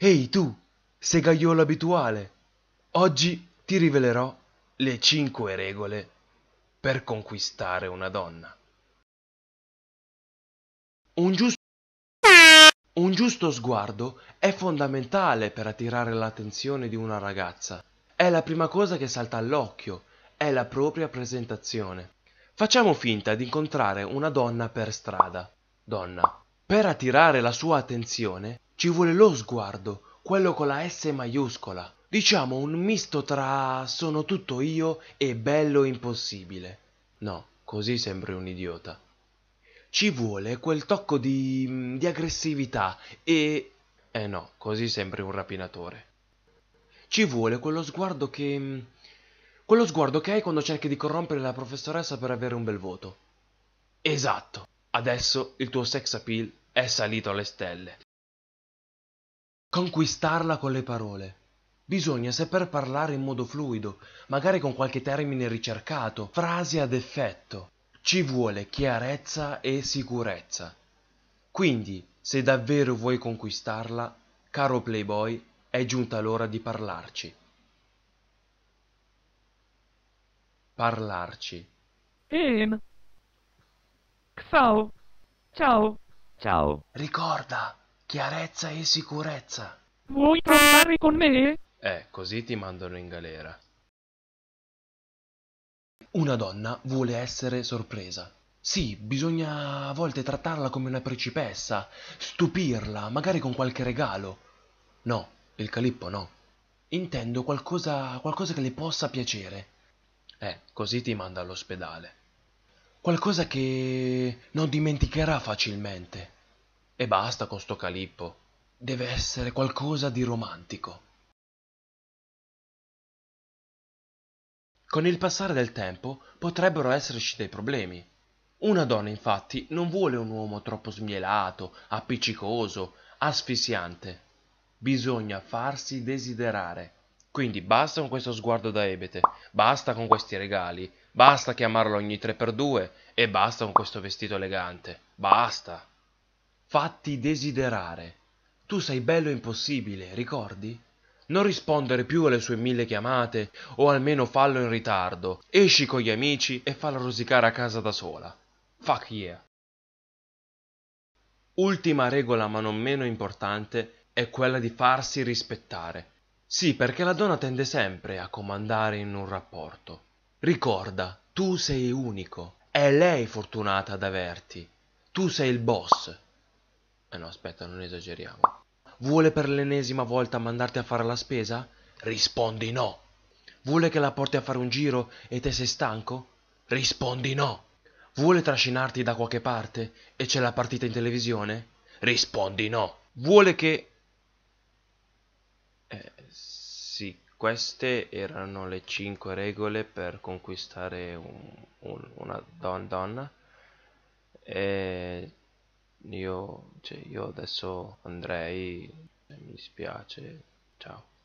Ehi tu, segaiolo abituale, oggi ti rivelerò le 5 regole per conquistare una donna. Un giusto, un giusto sguardo è fondamentale per attirare l'attenzione di una ragazza. È la prima cosa che salta all'occhio, è la propria presentazione. Facciamo finta di incontrare una donna per strada. Donna. Per attirare la sua attenzione ci vuole lo sguardo, quello con la S maiuscola. Diciamo un misto tra sono tutto io e bello impossibile. No, così sembri un idiota. Ci vuole quel tocco di... di aggressività e... Eh no, così sembri un rapinatore. Ci vuole quello sguardo che... Quello sguardo che hai quando cerchi di corrompere la professoressa per avere un bel voto. Esatto. Adesso il tuo sex appeal è salito alle stelle conquistarla con le parole. Bisogna saper parlare in modo fluido, magari con qualche termine ricercato, frasi ad effetto. Ci vuole chiarezza e sicurezza. Quindi, se davvero vuoi conquistarla, caro Playboy, è giunta l'ora di parlarci. Parlarci. In. Ciao. Ciao. Ciao. Ricorda, Chiarezza e sicurezza. Vuoi provare con me? Eh, così ti mandano in galera. Una donna vuole essere sorpresa. Sì, bisogna a volte trattarla come una principessa, stupirla, magari con qualche regalo. No, il calippo no. Intendo qualcosa, qualcosa che le possa piacere. Eh, così ti manda all'ospedale. Qualcosa che non dimenticherà facilmente. E basta con sto calippo. Deve essere qualcosa di romantico. Con il passare del tempo potrebbero esserci dei problemi. Una donna infatti non vuole un uomo troppo smielato, appiccicoso, asfissiante. Bisogna farsi desiderare. Quindi basta con questo sguardo da ebete, basta con questi regali, basta chiamarlo ogni tre per due e basta con questo vestito elegante. Basta! fatti desiderare. Tu sei bello impossibile, ricordi? Non rispondere più alle sue mille chiamate, o almeno fallo in ritardo. Esci con gli amici e falla rosicare a casa da sola. Fuck yeah. Ultima regola, ma non meno importante, è quella di farsi rispettare. Sì, perché la donna tende sempre a comandare in un rapporto. Ricorda, tu sei unico. È lei fortunata ad averti. Tu sei il boss. Eh no, aspetta, non esageriamo. Vuole per l'ennesima volta mandarti a fare la spesa? Rispondi no. Vuole che la porti a fare un giro e te sei stanco? Rispondi no. Vuole trascinarti da qualche parte e c'è la partita in televisione? Rispondi no. Vuole che... Eh, sì, queste erano le 5 regole per conquistare un, un, una don donna. Eh io, cioè, io adesso andrei, mi dispiace, ciao.